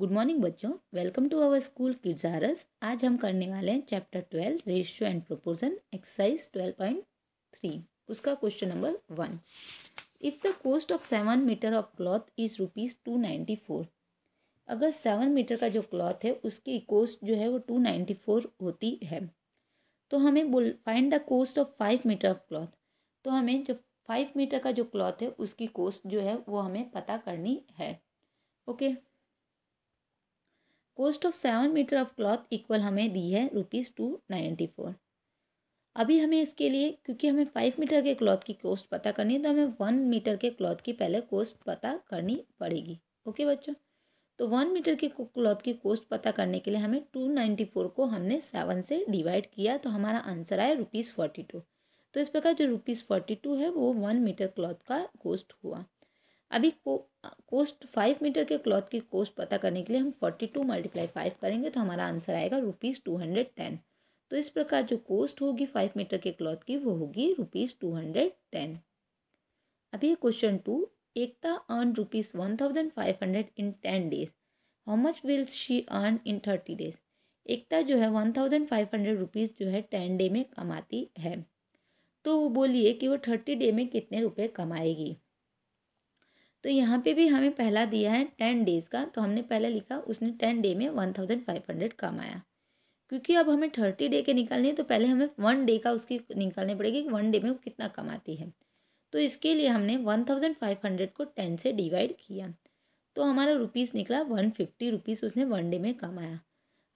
Good morning बच्चों welcome to our school kids आरस आज हम करने वाले हैं chapter twelve ratio and proportion exercise twelve point three उसका question number one if the cost of seven metre of cloth is rupees two ninety four अगर seven metre का जो क्लॉथ है उसकी कॉस्ट जो है वो टू नाइन्टी फोर होती है तो हमें बोल find the cost of five metre of cloth तो हमें जो फाइव मीटर का जो क्लॉथ है उसकी कॉस्ट जो है वो हमें पता करनी है okay okay? Cost of seven metre of cloth equal हमें दी है रुपीज़ टू नाइन्टी फोर अभी हमें इसके लिए क्योंकि हमें फाइव मीटर के क्लॉथ की कॉस्ट पता करनी है तो हमें वन मीटर के क्लॉथ की पहले कॉस्ट पता करनी पड़ेगी ओके बच्चों तो वन मीटर के क्लॉथ की कॉस्ट पता करने के लिए हमें टू नाइन्टी फोर को हमने सेवन से डिवाइड किया तो हमारा आंसर आया रुपीज़ फोर्टी टू तो इस प्रकार जो रुपीज़ फोर्टी टू है वो वन मीटर क्लॉथ का कॉस्ट हुआ अभी को कोस्ट फाइव मीटर के क्लॉथ की कोस्ट पता करने के लिए हम फोर्टी टू मल्टीप्लाई फाइव करेंगे तो हमारा आंसर आएगा रुपीज़ टू हंड्रेड टेन तो इस प्रकार जो कोस्ट होगी फाइव मीटर के क्लॉथ की वो होगी रुपीज़ टू हंड्रेड टेन अभी question two Ekta earn rupees one thousand five hundred in ten days how much will she earn in thirty days Ekta जो है one thousand five hundred rupees जो है ten day में कमाती है तो वो बोलिए कि वो थर्टी डे में कितने रुपये कमाएगी तो यहाँ पे भी हमें पहला दिया है टेन डेज़ का तो हमने पहले लिखा उसने टेन डे में वन थाउजेंड फाइव हंड्रेड कमाया क्योंकि अब हमें थर्टी डे के निकालने हैं तो पहले हमें वन डे का उसकी निकालनी पड़ेगी कि वन डे में वो कितना कमाती है तो इसके लिए हमने वन थाउजेंड फाइव हंड्रेड को टेन से डिवाइड किया तो हमारा रुपीज़ निकला वन फिफ्टी रुपीज़ उसने वन डे में कमाया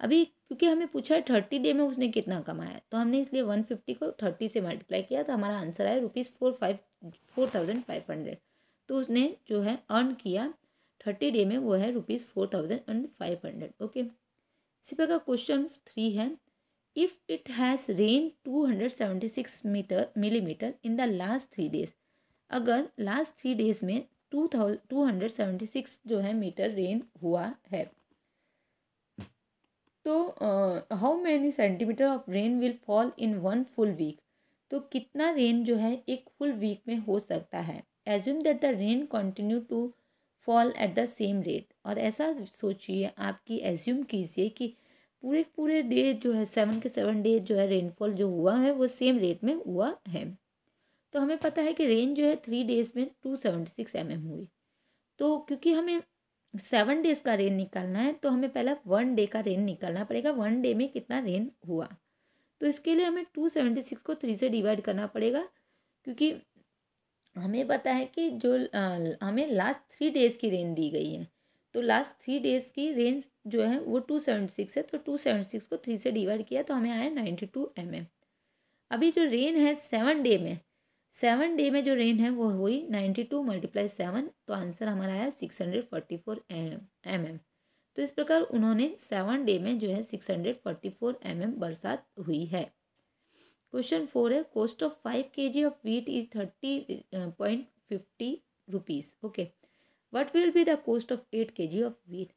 अभी क्योंकि हमें पूछा है थर्टी डे में उसने कितना कमाया तो हमने इसलिए वन फिफ्टी को थर्टी से मल्टीप्लाई किया तो हमारा आंसर आया rupees four five four thousand five hundred तो उसने जो है अर्न किया थर्टी डे में वो है rupees four thousand and five hundred okay इसी प्रकार क्वेश्चन थ्री है if it has rain two hundred seventy six metre millimetre in the last three days अगर लास्ट थ्री डेज में two thousand two hundred seventy six जो है metre rain हुआ है तो how many centimetre of rain will fall in one full week तो कितना rain जो है एक फुल वीक में हो सकता है assume that the rain continue to fall at the same rate और ऐसा सोचिए आपकी एज्यूम कीजिए कि पूरे पूरे डे जो है सेवन के सेवन डे जो है रेनफॉल जो हुआ है वो सेम रेट में हुआ है तो हमें पता है कि रेन जो है थ्री डेज़ में two seventy six M M हुई तो क्योंकि हमें सेवन डेज़ का रेन निकालना है तो हमें पहला वन डे का रेन निकालना पड़ेगा वन डे में कितना रेन हुआ तो इसके लिए हमें टू सेवेंटी सिक्स को थ्री से डिवाइड करना पड़ेगा क्योंकि हमें पता है कि जो आ, हमें लास्ट थ्री डेज़ की रेंज दी गई है तो लास्ट थ्री डेज़ की रेंज जो है वो टू सेवेंटी सिक्स है तो टू सेवेंटी सिक्स को थ्री से डिवाइड किया तो हमें आया नाइन्टी टू एम एम अभी जो रेन है सेवन डे में सेवन डे में जो रेन है वो हुई नाइन्टी टू मल्टीप्लाई सेवन तो आंसर हमारा आया six hundred forty four M M तो इस प्रकार उन्होंने सेवन डे में जो है six hundred forty four M M बरसात हुई है क्वेश्चन फोर है cost of five K G of wheat is thirty point fifty rupees okay what will be the cost of eight के जी ऑफ वीट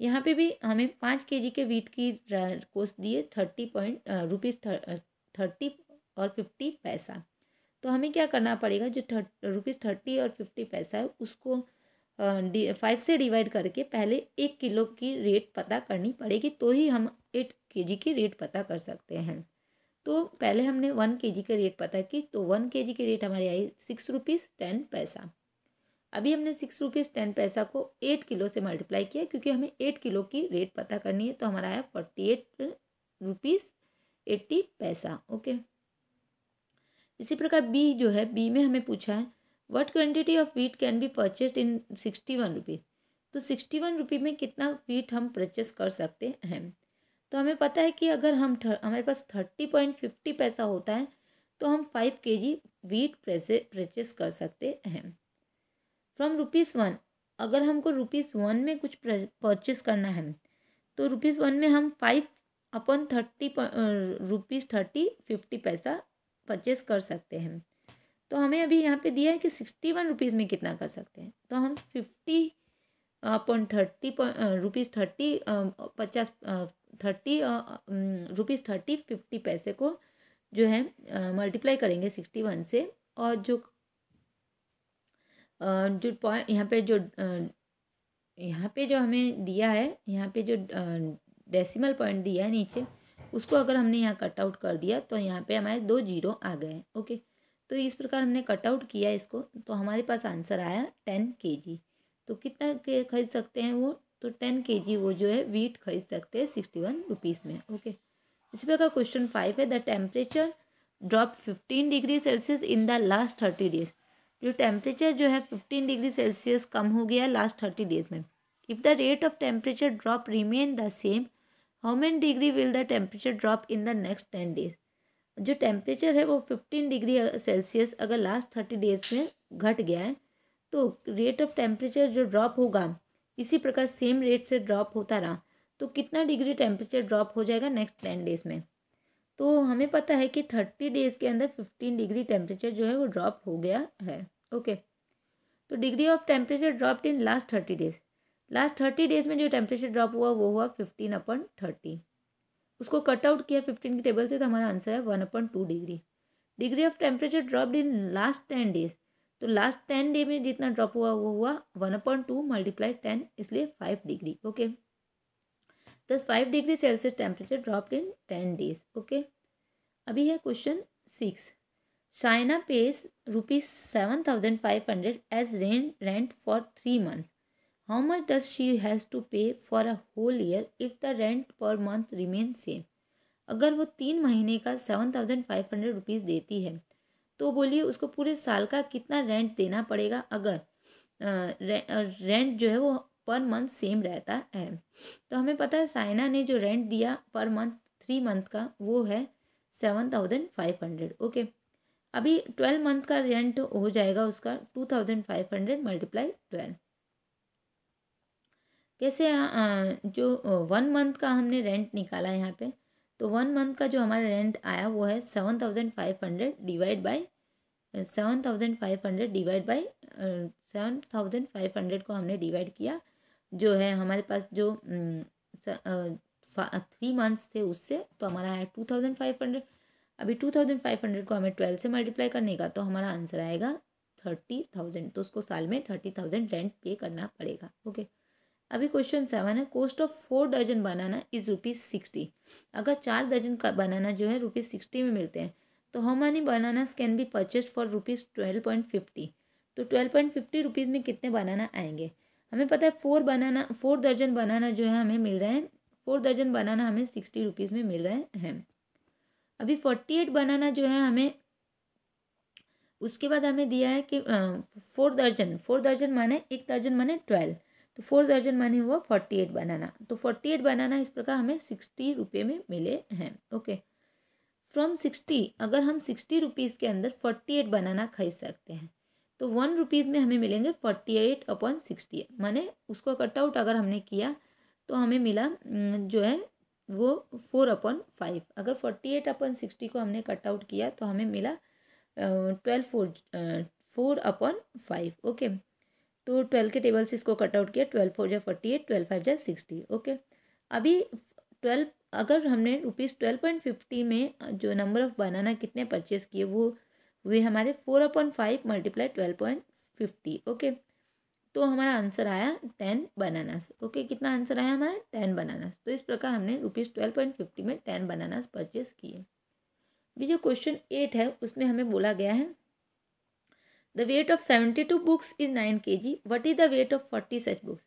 यहाँ पे भी हमें पाँच के जी के वीट की कॉस्ट दिए थर्टी पॉइंट रुपीज़ थर्टी और फिफ्टी पैसा तो हमें क्या करना पड़ेगा जो थर्ट रुपीज़ थर्टी और फिफ्टी पैसा है उसको फाइव uh, से डिवाइड करके पहले एक किलो की रेट पता करनी पड़ेगी तो ही हम एट के जी की रेट पता कर सकते हैं तो पहले हमने वन के जी का रेट पता की तो वन के जी की रेट हमारी आई सिक्स रुपीज़ टेन पैसा अभी हमने सिक्स रुपीज़ टेन पैसा को एट किलो से मल्टीप्लाई किया क्योंकि हमें एट किलो की रेट पता करनी है तो हमारा आया फोर्टी एट रुपीज़ एट्टी पैसा ओके इसी प्रकार बी जो है बी में हमें पूछा है what quantity of wheat can be purchased in sixty one rupees तो सिक्सटी वन रुपी में कितना वीट हम परचेस कर सकते हैं तो हमें पता है कि अगर हम हमारे पास थर्टी पॉइंट फिफ्टी पैसा होता है तो हम फाइव के जी वीट परचेस कर सकते हैं फ्रॉम रुपीज़ वन अगर हमको रुपीज़ वन में कुछ परचेस करना है तो रुपीज़ वन में हम five upon thirty rupees thirty fifty पैसा परचेस कर सकते हैं तो हमें अभी यहाँ पे दिया है कि सिक्सटी वन रुपीज़ में कितना कर सकते हैं तो हम fifty upon thirty rupees thirty पचास थर्टी रुपीज़ थर्टी फिफ्टी पैसे को जो है मल्टीप्लाई करेंगे सिक्सटी वन से और जो जो पॉइंट यहाँ पे जो यहाँ पे जो हमें दिया है यहाँ पे जो डेसिमल पॉइंट दिया है नीचे उसको अगर हमने यहाँ कटआउट कर दिया तो यहाँ पे हमारे दो जीरो आ गए ओके तो इस प्रकार हमने कटआउट किया इसको तो हमारे पास आंसर आया टेन के जी तो कितना के खरीद सकते हैं वो तो टेन के जी वो जो है वीट खरीद सकते हैं सिक्सटी वन रुपीज़ में ओके इसी प्रकार क्वेश्चन फाइव है the temperature drop fifteen degree celsius in the last thirty days जो टेम्परेचर जो है फिफ्टीन डिग्री सेल्सियस कम हो गया लास्ट थर्टी डेज में if the rate of temperature drop remain the same how many degree will the temperature drop in the next ten days जो temperature है वो फिफ्टीन डिग्री सेल्सियस अगर last thirty days में घट गया है तो रेट ऑफ टेम्परेचर जो ड्रॉप होगा इसी प्रकार सेम रेट से ड्रॉप होता रहा तो कितना डिग्री टेम्परेचर ड्रॉप हो जाएगा नेक्स्ट टेन डेज़ में तो हमें पता है कि थर्टी डेज़ के अंदर फिफ्टीन डिग्री टेम्परेचर जो है वो ड्रॉप हो गया है ओके तो degree of temperature drop in last thirty days last thirty days में जो टेम्परेचर ड्रॉप हुआ वो हुआ फिफ्टीन अपन थर्टी उसको कट आउट किया फिफ्टीन के टेबल से तो हमारा आंसर है one upon two degree degree of temperature drop in last ten days तो लास्ट टेन डे में जितना ड्रॉप हुआ वो हुआ one upon two multiply ten इसलिए फाइव डिग्री ओके दस five degree celsius temperature drop in ten days okay अभी है question six Chaina pays rupees seven thousand five hundred as rent rent for three month how much does she has to pay for a whole year if the rent per month remain same अगर वो तीन महीने का seven thousand five hundred rupees देती है तो बोलिए उसको पूरे साल का कितना रेंट देना पड़ेगा अगर रे, रेंट जो है वो पर मंथ सेम रहता है तो हमें पता है साइना ने जो रेंट दिया पर मंथ थ्री मंथ का वो है seven thousand five hundred okay अभी ट्वेल्व मंथ का रेंट हो जाएगा उसका two thousand five hundred multiply twelve कैसे आ, जो वन मंथ का हमने रेंट निकाला यहाँ पे तो वन मंथ का जो हमारा रेंट आया वो है seven thousand five hundred divide by seven thousand five hundred divide by seven thousand five hundred को हमने डिवाइड किया जो है हमारे पास जो थ्री मंथ्स थे उससे तो हमारा आया टू थाउजेंड फाइव हंड्रेड अभी टू थाउजेंड फाइव हंड्रेड को हमें ट्वेल्व से मल्टीप्लाई करने का तो हमारा आंसर आएगा थर्टी थाउजेंड तो उसको साल में थर्टी थाउजेंड रेंट पे करना पड़ेगा ओके अभी क्वेश्चन सेवन है कॉस्ट ऑफ फोर दर्जन बनाना इज रुपीज़ सिक्सटी अगर चार दर्जन का बनाना जो है रुपीज़ सिक्सटी में मिलते हैं तो how many bananas can be purchase for rupees twelve point fifty तो ट्वेल्व पॉइंट फिफ्टी रुपीज़ में कितने बनाना आएंगे हमें पता है फोर बनाना फोर दर्जन बनाना जो है हमें मिल रहे हैं फोर दर्जन बनाना हमें सिक्सटी रुपीज़ में मिल रहे हैं अभी फोर्टी एट बनाना जो है हमें उसके बाद हमें दिया है कि फोर दर्जन फोर दर्जन माने एक दर्जन माने ट्वेल्व तो फोर दर्जन माने हुआ फोर्टी एट बनाना तो फोर्टी एट बनाना इस प्रकार हमें सिक्सटी रुपये में मिले हैं ओके फ्रॉम सिक्सटी अगर हम सिक्सटी रुपीज़ के अंदर फोर्टी एट बनाना खरीद सकते हैं तो वन रुपीज़ में हमें मिलेंगे फोर्टी एट अपॉन सिक्सटी माने उसको कटआउट अगर हमने किया तो हमें मिला जो है वो फोर अपॉन फाइव अगर फोर्टी एट अपॉन सिक्सटी को हमने कटआउट किया तो हमें मिला twelve four four upon five okay तो ट्वेल्व के टेबल से इसको कट आउट किया ट्वेल्व फोर जै फोर्टी एट ट्वेल्व फाइव जै सिक्सटी ओके अभी ट्वेल्व अगर हमने रुपीज़ ट्वेल्व पॉइंट फिफ्टी में जो नंबर ऑफ़ बनाना कितने परचेस किए वो वे हमारे four upon five multiply twelve point fifty okay तो हमारा आंसर आया टेन बनानास ओके कितना आंसर आया हमारा टेन बनानास तो इस प्रकार हमने रुपीज़ ट्वेल्व पॉइंट फिफ्टी में टेन बनानास परचेस किए भी जो क्वेश्चन एट है उसमें हमें बोला गया है The weight of 72 books is 9 kg. What is the weight of 40 such books?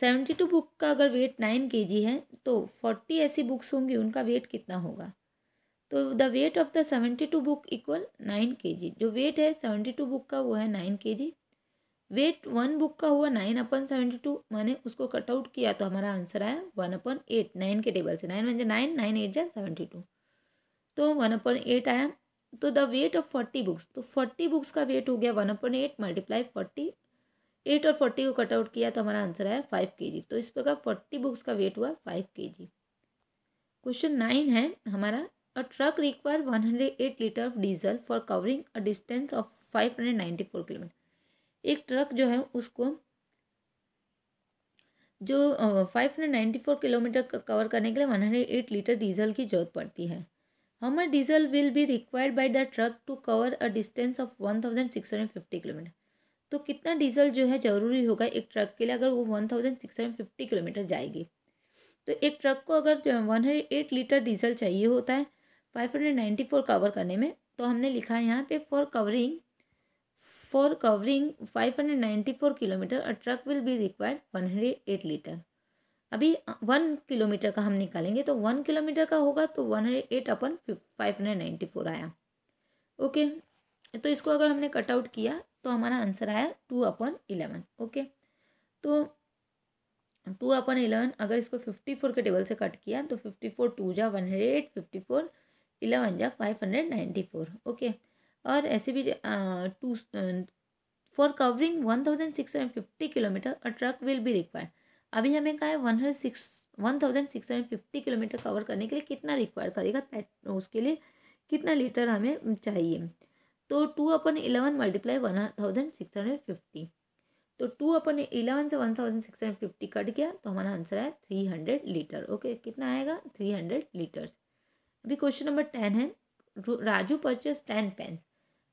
72 book का अगर वेट 9 kg है तो 40 ऐसी बुक्स होंगी उनका वेट कितना होगा तो the weight of the two book equal nine K G जो वेट है टू बुक का वो है नाइन के जी वेट वन बुक का हुआ नाइन अपन सेवेंटी टू मैंने उसको कटआउट किया तो हमारा आंसर आया वन अपन एट नाइन के टेबल से nine one nine nine eight जाए सेवेंटी टू तो वन अपन एट आया तो the weight of forty books तो फोर्टी बुक्स का वेट हो गया one upon eight multiply forty eight और फोर्टी को कट आउट किया तो हमारा आंसर आया फाइव के जी तो इस प्रकार फोर्टी बुक्स का वेट हुआ five K G question nine है हमारा a truck require one hundred eight litre of diesel for covering a distance of five hundred ninety four kilometre एक ट्रक जो है उसको जो five hundred ninety four kilometre cover करने के लिए one hundred eight litre diesel की जरूरत पड़ती है diesel will be required by the truck to cover a distance of one thousand six hundred fifty kilometre तो कितना डीजल जो है ज़रूरी होगा एक ट्रक के लिए अगर वो one thousand six hundred fifty kilometre जाएगी तो एक ट्रक को अगर one hundred eight litre diesel चाहिए होता है five hundred ninety four cover करने में तो हमने लिखा है यहाँ पे for covering for covering five hundred ninety four kilometre a truck will be required one hundred eight litre अभी वन किलोमीटर का हम निकालेंगे तो वन किलोमीटर का होगा तो वन हंड्रेड एट अपन फाइव हंड्रेड नाइन्टी फोर आया ओके तो इसको अगर हमने कट आउट किया तो हमारा आंसर आया टू अपन इलेवन ओके तो टू अपन इलेवन अगर इसको फिफ्टी फोर के टेबल से कट किया तो फिफ्टी फोर टू जा one hundred eight fifty four eleven जा five hundred ninety four okay और ऐसे भी two for covering one thousand six hundred fifty kilometre a truck will be required अभी हमें कहा है one hundred six one thousand six hundred fifty kilometre cover करने के लिए कितना रिक्वायर करेगा उसके लिए कितना लीटर हमें चाहिए तो two upon eleven multiply one thousand six hundred fifty तो टू अपन इलेवन से one thousand six hundred fifty cut गया तो हमारा आंसर है थ्री हंड्रेड लीटर ओके कितना आएगा थ्री हंड्रेड लीटर्स अभी क्वेश्चन नंबर टेन है Raju purchase ten pen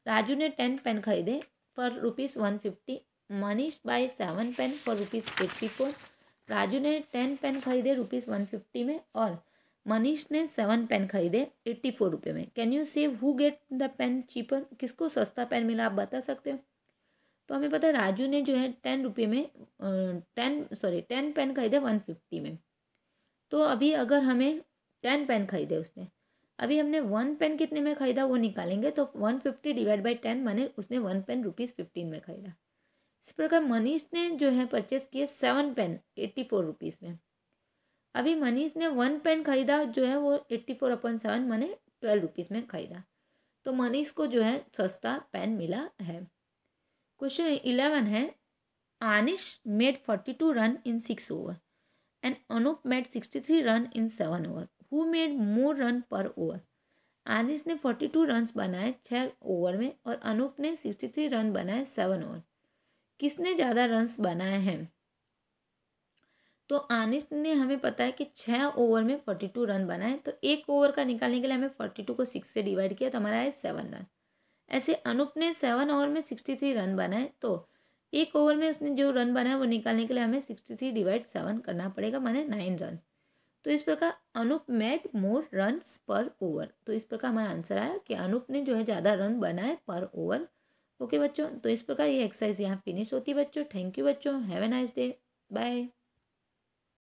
Raju ने टेन पेन खरीदे for rupees one fifty Manish buy seven pen for rupees eighty four Raju ने टेन पेन खरीदे रुपीज़ वन फिफ्टी में और मनीष ने सेवन पेन खरीदे एट्टी फोर रुपये में can you say who get the pen cheaper किसको सस्ता पेन मिला आप बता सकते हो तो हमें पता है राजू ने जो है टेन रुपये में टेन सॉरी टेन पेन खरीदे वन फिफ्टी में तो अभी अगर हमें टेन पेन खरीदे उसने अभी हमने वन पेन कितने में ख़रीदा वो निकालेंगे तो one fifty divide by ten माने उसने वन पेन रुपीज़ फिफ्टीन में ख़रीदा इस प्रकार मनीष ने जो है परचेस किए seven pen eighty four rupees में अभी मनीष ने वन पेन ख़रीदा जो है वो एट्टी फोर अपॉइंट सेवन मैंने ट्वेल्व रुपीज़ में ख़रीदा तो मनीष को जो है सस्ता पेन मिला है क्वेश्चन इलेवन है Anish made forty two run in six over and Anoop made sixty three run in seven over who made more run per over Anish ने फोर्टी टू रन बनाए छः ओवर में और अनूप ने सिक्सटी थ्री रन बनाए सेवन ओवर किसने ज़्यादा रन्स बनाए हैं तो आनिस ने हमें पता है कि छः ओवर में फोर्टी टू रन बनाए तो एक ओवर का निकालने के लिए हमें फोर्टी टू को सिक्स से डिवाइड किया तो हमारा है सेवन रन ऐसे अनूप ने सेवन ओवर में सिक्सटी थ्री रन बनाए तो एक ओवर में उसने जो रन बनाया वो निकालने के लिए हमें सिक्सटी थ्री डिवाइड सेवन करना पड़ेगा माने नाइन रन तो इस प्रकार Anoop made more run per over तो इस प्रकार हमारा आंसर आया कि अनूप ने जो है ज़्यादा रन बनाए पर ओवर ओके बच्चों तो इस प्रकार ये एक्सरसाइज यहाँ फिनिश होती है बच्चों थैंक यू बच्चों have a nice day bye